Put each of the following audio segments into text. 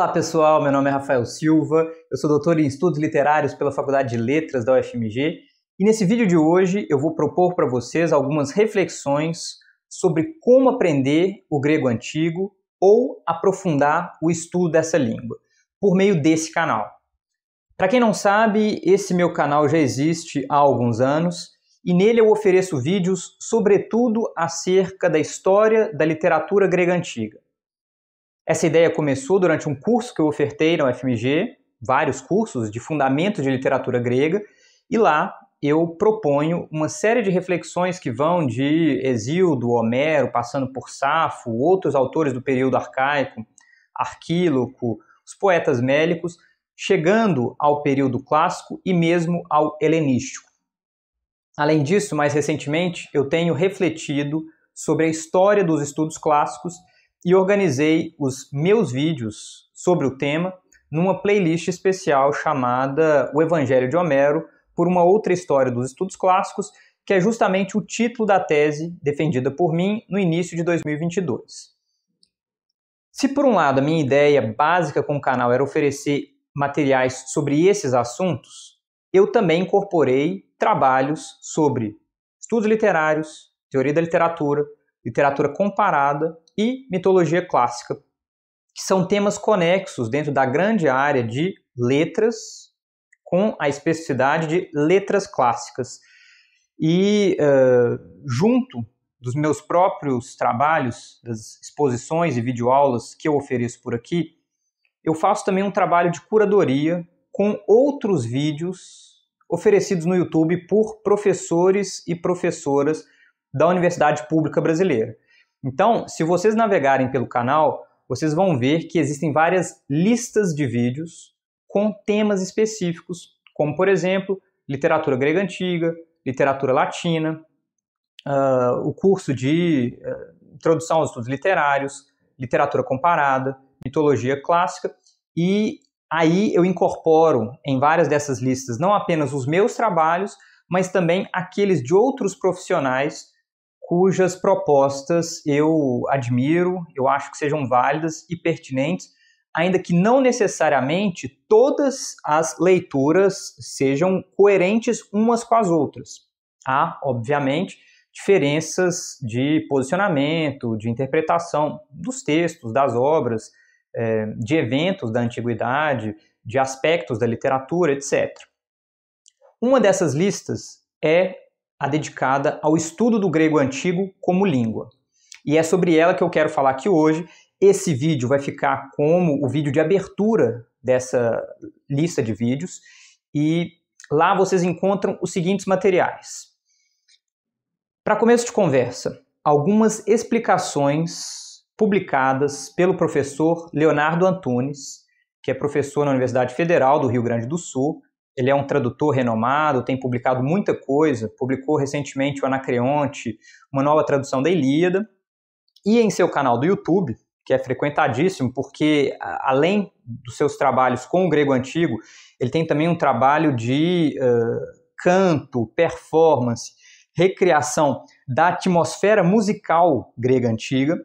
Olá pessoal, meu nome é Rafael Silva, eu sou doutor em Estudos Literários pela Faculdade de Letras da UFMG e nesse vídeo de hoje eu vou propor para vocês algumas reflexões sobre como aprender o grego antigo ou aprofundar o estudo dessa língua por meio desse canal. Para quem não sabe, esse meu canal já existe há alguns anos e nele eu ofereço vídeos sobretudo acerca da história da literatura grega antiga. Essa ideia começou durante um curso que eu ofertei na UFMG, vários cursos de fundamentos de literatura grega, e lá eu proponho uma série de reflexões que vão de Exildo, Homero, passando por Safo, outros autores do período arcaico, Arquíloco, os poetas mélicos, chegando ao período clássico e mesmo ao helenístico. Além disso, mais recentemente, eu tenho refletido sobre a história dos estudos clássicos e organizei os meus vídeos sobre o tema numa playlist especial chamada O Evangelho de Homero, por uma outra história dos estudos clássicos, que é justamente o título da tese defendida por mim no início de 2022. Se por um lado a minha ideia básica com o canal era oferecer materiais sobre esses assuntos, eu também incorporei trabalhos sobre estudos literários, teoria da literatura, literatura comparada e mitologia clássica, que são temas conexos dentro da grande área de letras, com a especificidade de letras clássicas. E uh, junto dos meus próprios trabalhos, das exposições e videoaulas que eu ofereço por aqui, eu faço também um trabalho de curadoria com outros vídeos oferecidos no YouTube por professores e professoras da Universidade Pública Brasileira. Então, se vocês navegarem pelo canal, vocês vão ver que existem várias listas de vídeos com temas específicos, como por exemplo, literatura grega antiga, literatura latina, uh, o curso de uh, introdução aos estudos literários, literatura comparada, mitologia clássica, e aí eu incorporo em várias dessas listas não apenas os meus trabalhos, mas também aqueles de outros profissionais cujas propostas eu admiro, eu acho que sejam válidas e pertinentes, ainda que não necessariamente todas as leituras sejam coerentes umas com as outras. Há, obviamente, diferenças de posicionamento, de interpretação dos textos, das obras, eh, de eventos da antiguidade, de aspectos da literatura, etc. Uma dessas listas é a dedicada ao estudo do grego antigo como língua. E é sobre ela que eu quero falar aqui hoje. Esse vídeo vai ficar como o vídeo de abertura dessa lista de vídeos e lá vocês encontram os seguintes materiais. Para começo de conversa, algumas explicações publicadas pelo professor Leonardo Antunes, que é professor na Universidade Federal do Rio Grande do Sul, ele é um tradutor renomado, tem publicado muita coisa, publicou recentemente o Anacreonte, uma nova tradução da Ilíada, e em seu canal do YouTube, que é frequentadíssimo, porque além dos seus trabalhos com o grego antigo, ele tem também um trabalho de uh, canto, performance, recriação da atmosfera musical grega antiga,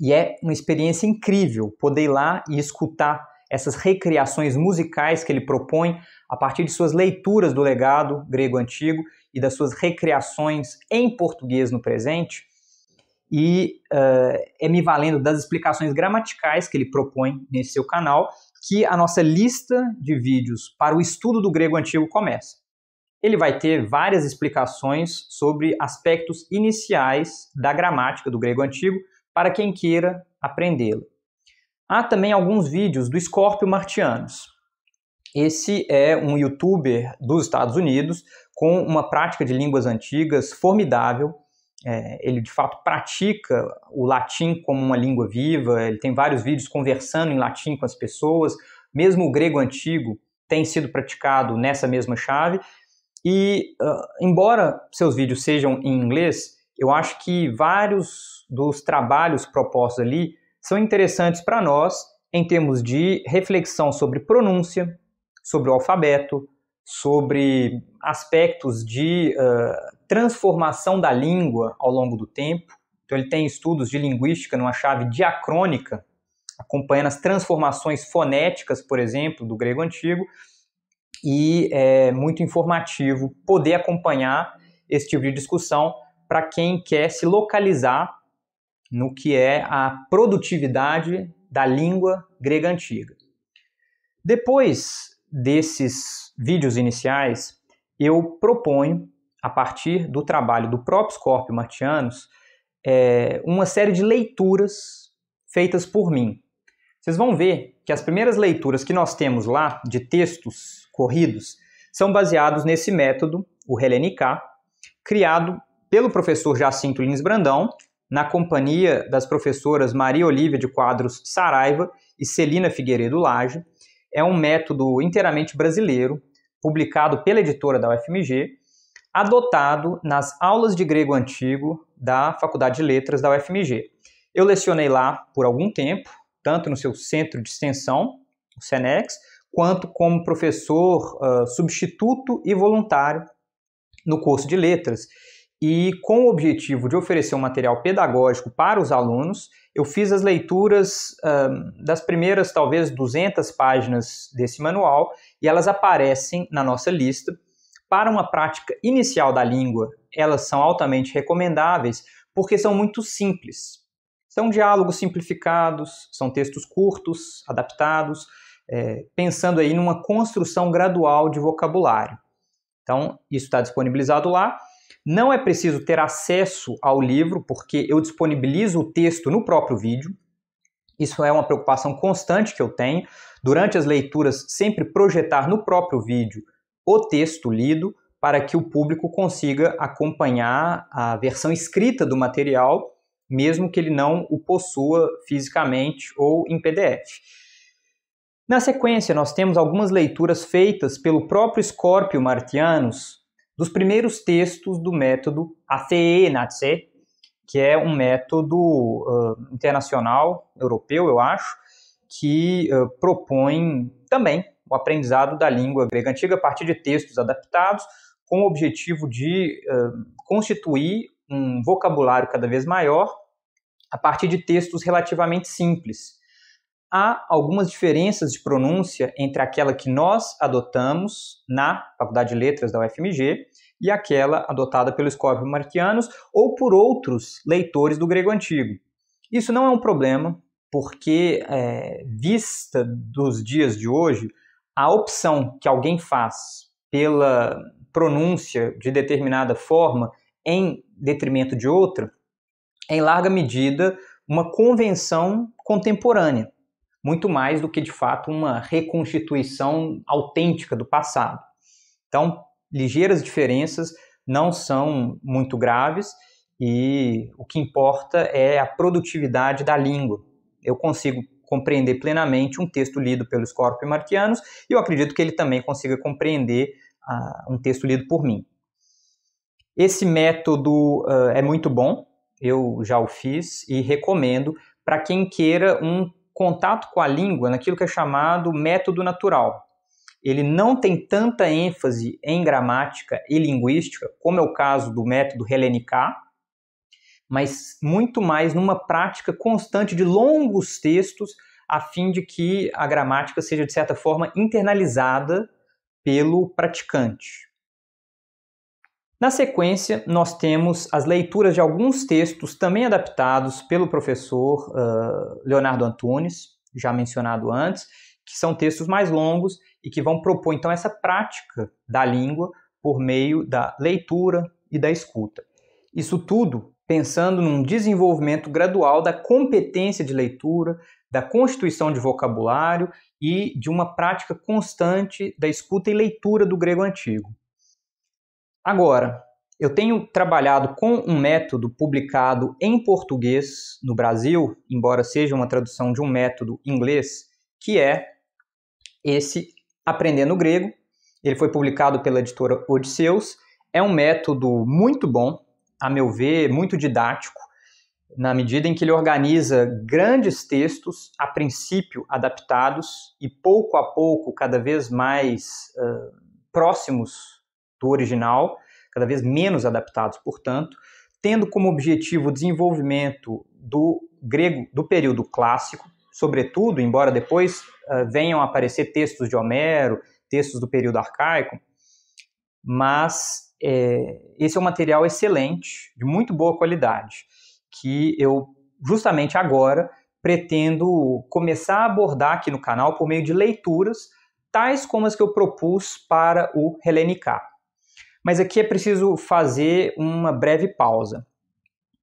e é uma experiência incrível poder ir lá e escutar essas recriações musicais que ele propõe a partir de suas leituras do legado grego antigo e das suas recriações em português no presente, e uh, é me valendo das explicações gramaticais que ele propõe nesse seu canal que a nossa lista de vídeos para o estudo do grego antigo começa. Ele vai ter várias explicações sobre aspectos iniciais da gramática do grego antigo para quem queira aprendê lo Há também alguns vídeos do Scorpio Martianos. Esse é um youtuber dos Estados Unidos com uma prática de línguas antigas formidável. É, ele de fato pratica o latim como uma língua viva, ele tem vários vídeos conversando em latim com as pessoas, mesmo o grego antigo tem sido praticado nessa mesma chave. E, uh, embora seus vídeos sejam em inglês, eu acho que vários dos trabalhos propostos ali são interessantes para nós em termos de reflexão sobre pronúncia, sobre o alfabeto, sobre aspectos de uh, transformação da língua ao longo do tempo. Então, ele tem estudos de linguística numa chave diacrônica, acompanhando as transformações fonéticas, por exemplo, do grego antigo, e é muito informativo poder acompanhar esse tipo de discussão para quem quer se localizar no que é a produtividade da língua grega antiga. Depois desses vídeos iniciais, eu proponho, a partir do trabalho do próprio Scorpio Martianos, é, uma série de leituras feitas por mim. Vocês vão ver que as primeiras leituras que nós temos lá, de textos corridos, são baseados nesse método, o Hellenicar, criado pelo professor Jacinto Lins Brandão, na companhia das professoras Maria Olívia de Quadros Saraiva e Celina Figueiredo Lage. É um método inteiramente brasileiro, publicado pela editora da UFMG, adotado nas aulas de grego antigo da Faculdade de Letras da UFMG. Eu lecionei lá por algum tempo, tanto no seu centro de extensão, o Senex, quanto como professor uh, substituto e voluntário no curso de letras e com o objetivo de oferecer um material pedagógico para os alunos, eu fiz as leituras das primeiras, talvez, 200 páginas desse manual e elas aparecem na nossa lista. Para uma prática inicial da língua, elas são altamente recomendáveis porque são muito simples. São diálogos simplificados, são textos curtos, adaptados, é, pensando aí numa construção gradual de vocabulário. Então, isso está disponibilizado lá. Não é preciso ter acesso ao livro, porque eu disponibilizo o texto no próprio vídeo. Isso é uma preocupação constante que eu tenho. Durante as leituras, sempre projetar no próprio vídeo o texto lido, para que o público consiga acompanhar a versão escrita do material, mesmo que ele não o possua fisicamente ou em PDF. Na sequência, nós temos algumas leituras feitas pelo próprio Scorpio Martianos dos primeiros textos do método ACE-NATSE, né, que é um método uh, internacional, europeu, eu acho, que uh, propõe também o aprendizado da língua grega antiga a partir de textos adaptados, com o objetivo de uh, constituir um vocabulário cada vez maior a partir de textos relativamente simples há algumas diferenças de pronúncia entre aquela que nós adotamos na Faculdade de Letras da UFMG e aquela adotada pelos Marquianos ou por outros leitores do grego antigo. Isso não é um problema, porque, é, vista dos dias de hoje, a opção que alguém faz pela pronúncia de determinada forma em detrimento de outra é, em larga medida, uma convenção contemporânea muito mais do que de fato uma reconstituição autêntica do passado. Então, ligeiras diferenças não são muito graves e o que importa é a produtividade da língua. Eu consigo compreender plenamente um texto lido pelos Scorpio Marquianos e eu acredito que ele também consiga compreender uh, um texto lido por mim. Esse método uh, é muito bom, eu já o fiz e recomendo para quem queira um contato com a língua naquilo que é chamado método natural. Ele não tem tanta ênfase em gramática e linguística, como é o caso do método Helenicar, mas muito mais numa prática constante de longos textos, a fim de que a gramática seja, de certa forma, internalizada pelo praticante. Na sequência, nós temos as leituras de alguns textos também adaptados pelo professor uh, Leonardo Antunes, já mencionado antes, que são textos mais longos e que vão propor então essa prática da língua por meio da leitura e da escuta. Isso tudo pensando num desenvolvimento gradual da competência de leitura, da constituição de vocabulário e de uma prática constante da escuta e leitura do grego antigo. Agora, eu tenho trabalhado com um método publicado em português no Brasil, embora seja uma tradução de um método inglês, que é esse Aprendendo Grego. Ele foi publicado pela editora Odisseus. É um método muito bom, a meu ver, muito didático, na medida em que ele organiza grandes textos, a princípio adaptados e pouco a pouco, cada vez mais uh, próximos do original, cada vez menos adaptados, portanto, tendo como objetivo o desenvolvimento do grego do período clássico, sobretudo, embora depois uh, venham a aparecer textos de Homero, textos do período arcaico, mas é, esse é um material excelente, de muito boa qualidade, que eu justamente agora pretendo começar a abordar aqui no canal por meio de leituras, tais como as que eu propus para o Helenicar. Mas aqui é preciso fazer uma breve pausa.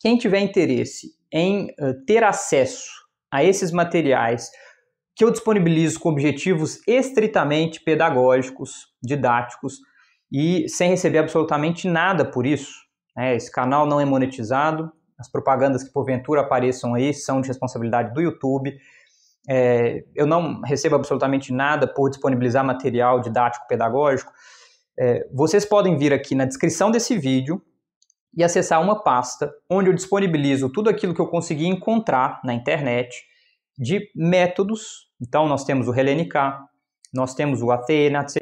Quem tiver interesse em eh, ter acesso a esses materiais que eu disponibilizo com objetivos estritamente pedagógicos, didáticos e sem receber absolutamente nada por isso, né? esse canal não é monetizado, as propagandas que porventura apareçam aí são de responsabilidade do YouTube. É, eu não recebo absolutamente nada por disponibilizar material didático pedagógico. É, vocês podem vir aqui na descrição desse vídeo e acessar uma pasta onde eu disponibilizo tudo aquilo que eu consegui encontrar na internet de métodos. Então, nós temos o HeleNK, nós temos o Athenate,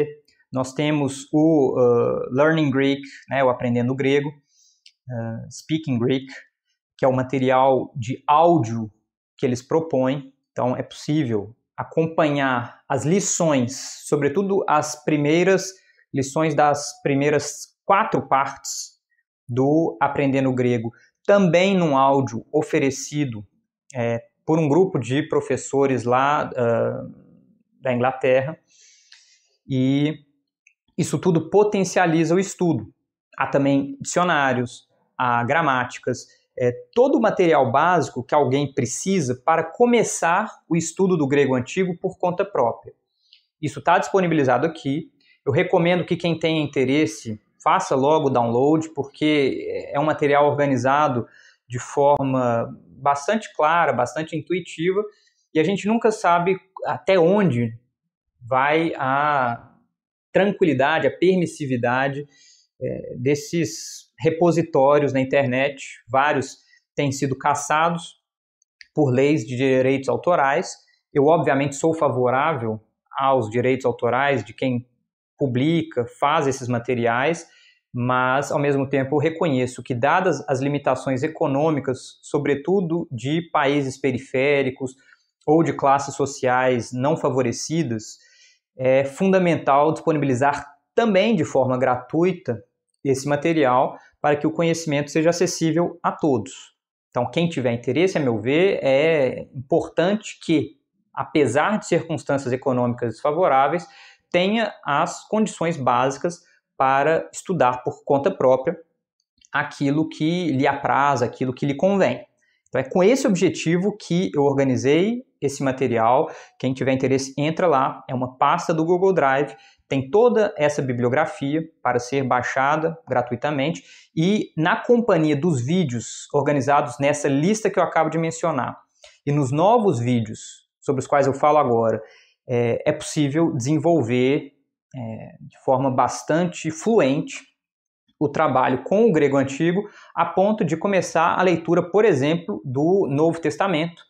nós temos o uh, Learning Greek, né, o Aprendendo Grego, uh, Speaking Greek, que é o material de áudio que eles propõem. Então, é possível acompanhar as lições, sobretudo as primeiras lições das primeiras quatro partes do Aprendendo Grego, também num áudio oferecido é, por um grupo de professores lá uh, da Inglaterra. E isso tudo potencializa o estudo. Há também dicionários, há gramáticas, é, todo o material básico que alguém precisa para começar o estudo do grego antigo por conta própria. Isso está disponibilizado aqui eu recomendo que quem tem interesse faça logo o download, porque é um material organizado de forma bastante clara, bastante intuitiva, e a gente nunca sabe até onde vai a tranquilidade, a permissividade é, desses repositórios na internet. Vários têm sido caçados por leis de direitos autorais. Eu, obviamente, sou favorável aos direitos autorais de quem publica, faz esses materiais, mas ao mesmo tempo reconheço que dadas as limitações econômicas, sobretudo de países periféricos ou de classes sociais não favorecidas, é fundamental disponibilizar também de forma gratuita esse material para que o conhecimento seja acessível a todos. Então, quem tiver interesse, a meu ver, é importante que, apesar de circunstâncias econômicas desfavoráveis, tenha as condições básicas para estudar por conta própria aquilo que lhe apraz, aquilo que lhe convém. Então é com esse objetivo que eu organizei esse material. Quem tiver interesse, entra lá. É uma pasta do Google Drive, tem toda essa bibliografia para ser baixada gratuitamente e na companhia dos vídeos organizados nessa lista que eu acabo de mencionar e nos novos vídeos sobre os quais eu falo agora é, é possível desenvolver é, de forma bastante fluente o trabalho com o grego antigo, a ponto de começar a leitura, por exemplo, do Novo Testamento,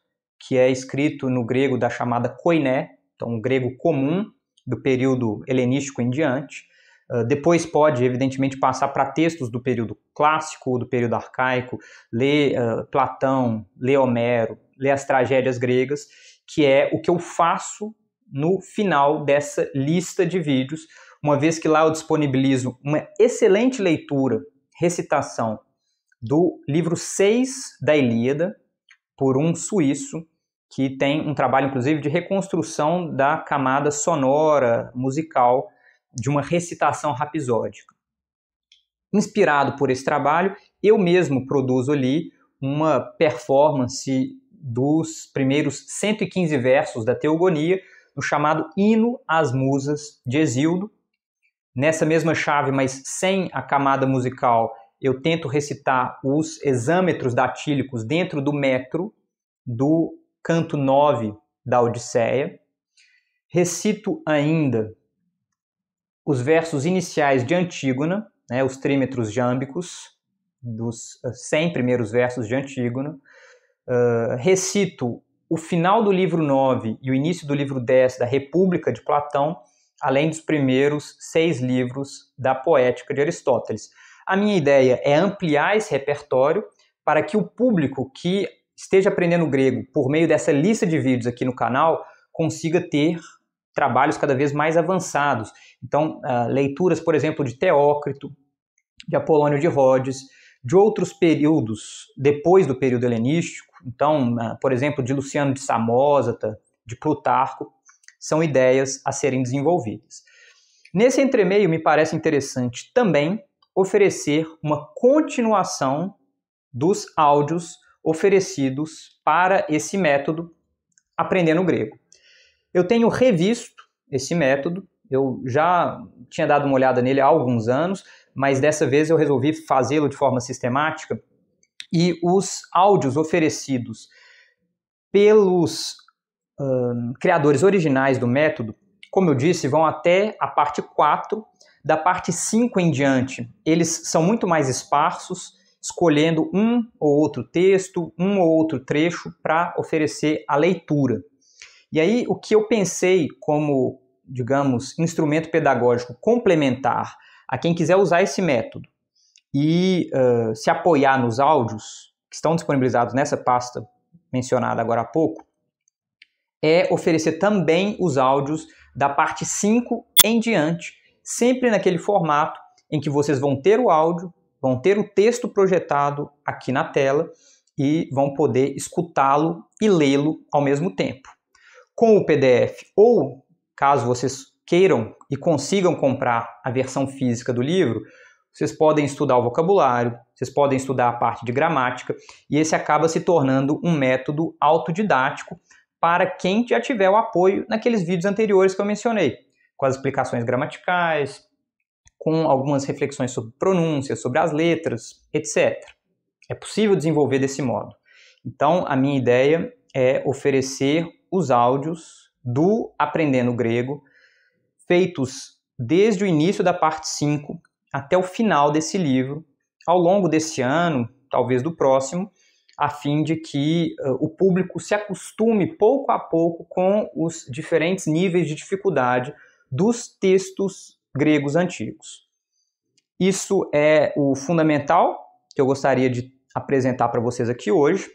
que é escrito no grego da chamada koiné, então um grego comum do período helenístico em diante. Uh, depois pode, evidentemente, passar para textos do período clássico, do período arcaico, ler uh, Platão, ler Homero, ler as tragédias gregas, que é o que eu faço no final dessa lista de vídeos, uma vez que lá eu disponibilizo uma excelente leitura, recitação do livro 6 da Ilíada, por um suíço, que tem um trabalho, inclusive, de reconstrução da camada sonora, musical, de uma recitação rapisódica. Inspirado por esse trabalho, eu mesmo produzo ali uma performance dos primeiros 115 versos da Teogonia, no chamado Hino às Musas de Exildo. Nessa mesma chave, mas sem a camada musical, eu tento recitar os exâmetros datílicos dentro do metro do canto 9 da Odisseia. Recito ainda os versos iniciais de Antígona, né, os trímetros jâmbicos, dos 100 eh, primeiros versos de Antígona. Uh, recito o final do livro 9 e o início do livro 10 da República de Platão, além dos primeiros seis livros da Poética de Aristóteles. A minha ideia é ampliar esse repertório para que o público que esteja aprendendo grego por meio dessa lista de vídeos aqui no canal consiga ter trabalhos cada vez mais avançados. Então, ah, leituras, por exemplo, de Teócrito, de Apolônio de Rhodes, de outros períodos depois do período helenístico, então, ah, por exemplo, de Luciano de Samosata, tá, de Plutarco, são ideias a serem desenvolvidas. Nesse entremeio, me parece interessante também oferecer uma continuação dos áudios oferecidos para esse método aprendendo grego. Eu tenho revisto esse método, eu já tinha dado uma olhada nele há alguns anos, mas dessa vez eu resolvi fazê-lo de forma sistemática. E os áudios oferecidos pelos hum, criadores originais do método, como eu disse, vão até a parte 4. Da parte 5 em diante, eles são muito mais esparsos, escolhendo um ou outro texto, um ou outro trecho para oferecer a leitura. E aí, o que eu pensei como, digamos, instrumento pedagógico complementar a quem quiser usar esse método e uh, se apoiar nos áudios que estão disponibilizados nessa pasta mencionada agora há pouco, é oferecer também os áudios da parte 5 em diante, sempre naquele formato em que vocês vão ter o áudio, vão ter o texto projetado aqui na tela e vão poder escutá-lo e lê-lo ao mesmo tempo. Com o PDF ou, caso vocês queiram e consigam comprar a versão física do livro, vocês podem estudar o vocabulário, vocês podem estudar a parte de gramática, e esse acaba se tornando um método autodidático para quem já tiver o apoio naqueles vídeos anteriores que eu mencionei, com as explicações gramaticais, com algumas reflexões sobre pronúncia, sobre as letras, etc. É possível desenvolver desse modo. Então, a minha ideia é oferecer os áudios do Aprendendo Grego feitos desde o início da parte 5 até o final desse livro, ao longo desse ano, talvez do próximo, a fim de que uh, o público se acostume pouco a pouco com os diferentes níveis de dificuldade dos textos gregos antigos. Isso é o fundamental que eu gostaria de apresentar para vocês aqui hoje.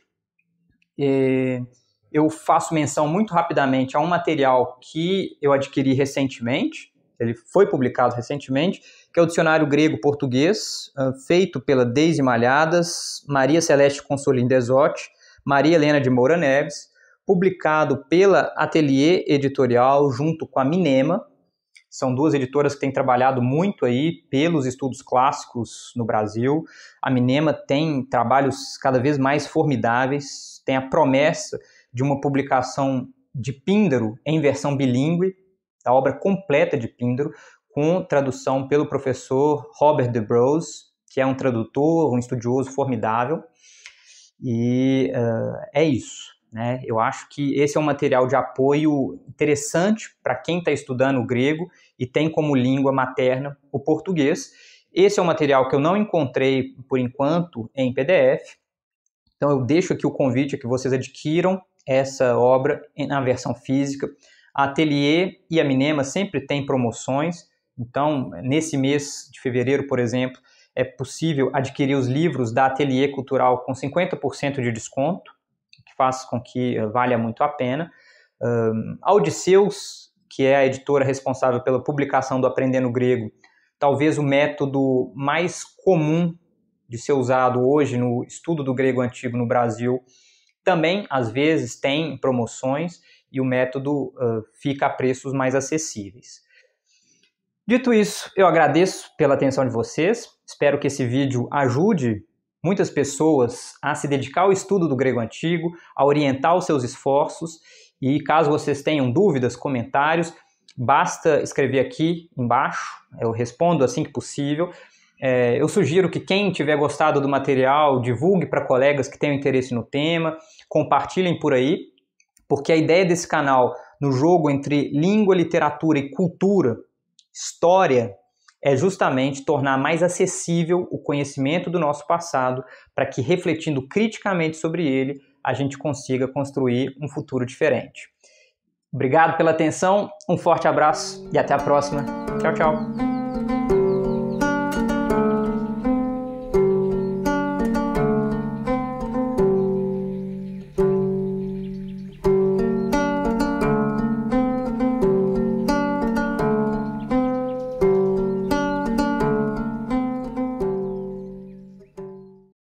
E eh, eu faço menção muito rapidamente a um material que eu adquiri recentemente, ele foi publicado recentemente, que é o Dicionário Grego-Português, ah, feito pela Deise Malhadas, Maria Celeste Consolim Desotti, Maria Helena de Moura Neves, publicado pela Atelier Editorial junto com a Minema. São duas editoras que têm trabalhado muito aí pelos estudos clássicos no Brasil. A Minema tem trabalhos cada vez mais formidáveis, tem a promessa de uma publicação de Píndaro em versão bilíngue, a obra completa de Píndaro, com tradução pelo professor Robert de Brose, que é um tradutor, um estudioso formidável. E uh, é isso. Né? Eu acho que esse é um material de apoio interessante para quem está estudando o grego e tem como língua materna o português. Esse é um material que eu não encontrei por enquanto em PDF. Então eu deixo aqui o convite a que vocês adquiram essa obra na versão física. A Atelier e a Minema sempre têm promoções, então nesse mês de fevereiro, por exemplo, é possível adquirir os livros da Atelier Cultural com 50% de desconto, que faz com que eh, valha muito a pena. Um, a Odisseus, que é a editora responsável pela publicação do Aprendendo Grego, talvez o método mais comum de ser usado hoje no estudo do grego antigo no Brasil, também, às vezes, tem promoções e o método uh, fica a preços mais acessíveis. Dito isso, eu agradeço pela atenção de vocês. Espero que esse vídeo ajude muitas pessoas a se dedicar ao estudo do grego antigo, a orientar os seus esforços. E caso vocês tenham dúvidas, comentários, basta escrever aqui embaixo, eu respondo assim que possível. É, eu sugiro que quem tiver gostado do material divulgue para colegas que tenham interesse no tema compartilhem por aí, porque a ideia desse canal no jogo entre língua, literatura e cultura, história, é justamente tornar mais acessível o conhecimento do nosso passado para que, refletindo criticamente sobre ele, a gente consiga construir um futuro diferente. Obrigado pela atenção, um forte abraço e até a próxima. Tchau, tchau.